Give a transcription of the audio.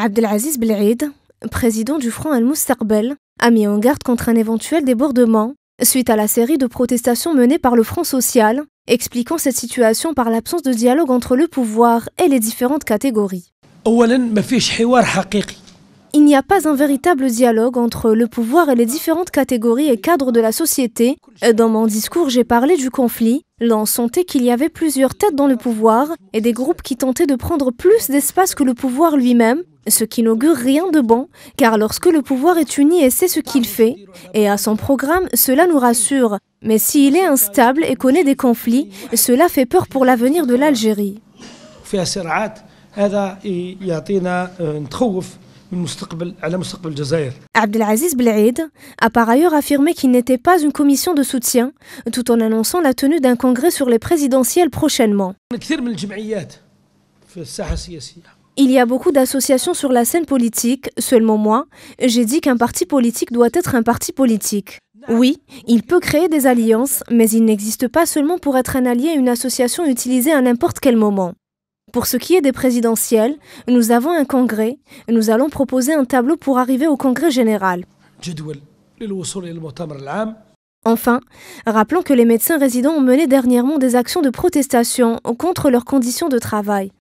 Abdelaziz belaid, président du Front al Musterbel, a mis en garde contre un éventuel débordement suite à la série de protestations menées par le Front social, expliquant cette situation par l'absence de dialogue entre le pouvoir et les différentes catégories. Il n'y a pas un véritable dialogue entre le pouvoir et les différentes catégories et cadres de la société. Dans mon discours, j'ai parlé du conflit. L'en sentait qu'il y avait plusieurs têtes dans le pouvoir et des groupes qui tentaient de prendre plus d'espace que le pouvoir lui-même, ce qui n'augure rien de bon, car lorsque le pouvoir est uni et sait ce qu'il fait, et à son programme, cela nous rassure. Mais s'il est instable et connaît des conflits, cela fait peur pour l'avenir de l'Algérie. Abdelaziz Bled a par ailleurs affirmé qu'il n'était pas une commission de soutien, tout en annonçant la tenue d'un congrès sur les présidentielles prochainement. Il y a beaucoup d'associations sur la scène politique, seulement moi, j'ai dit qu'un parti politique doit être un parti politique. Oui, il peut créer des alliances, mais il n'existe pas seulement pour être un allié à une association utilisée à n'importe quel moment. Pour ce qui est des présidentielles, nous avons un congrès nous allons proposer un tableau pour arriver au congrès général. Enfin, rappelons que les médecins résidents ont mené dernièrement des actions de protestation contre leurs conditions de travail.